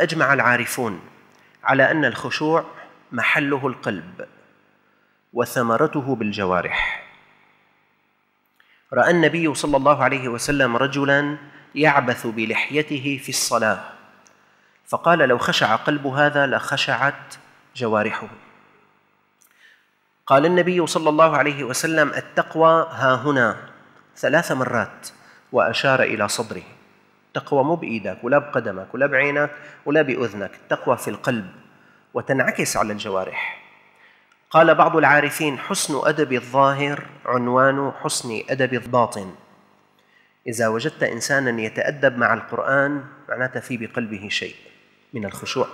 اجمع العارفون على ان الخشوع محله القلب وثمرته بالجوارح راى النبي صلى الله عليه وسلم رجلا يعبث بلحيته في الصلاه فقال لو خشع قلب هذا لخشعت جوارحه قال النبي صلى الله عليه وسلم التقوى ها هنا ثلاث مرات واشار الى صدره التقوى مو بإيدك ولا بقدمك ولا بعينك ولا بأذنك التقوى في القلب وتنعكس على الجوارح قال بعض العارفين حسن أدب الظاهر عنوان حسن أدب الباطن إذا وجدت إنسانا يتأدب مع القرآن معناته في بقلبه شيء من الخشوع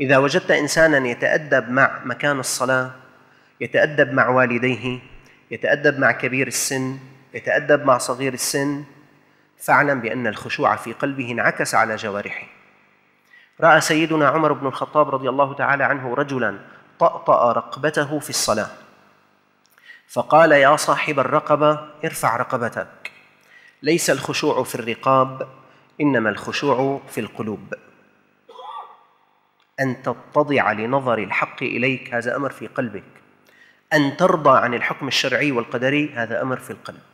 إذا وجدت إنسانا يتأدب مع مكان الصلاة يتأدب مع والديه يتأدب مع كبير السن يتأدب مع صغير السن فاعلم بأن الخشوع في قلبه انعكس على جوارحه رأى سيدنا عمر بن الخطاب رضي الله تعالى عنه رجلا طأطأ رقبته في الصلاة فقال يا صاحب الرقبة ارفع رقبتك ليس الخشوع في الرقاب إنما الخشوع في القلوب أن تتضع لنظر الحق إليك هذا أمر في قلبك أن ترضى عن الحكم الشرعي والقدري هذا أمر في القلب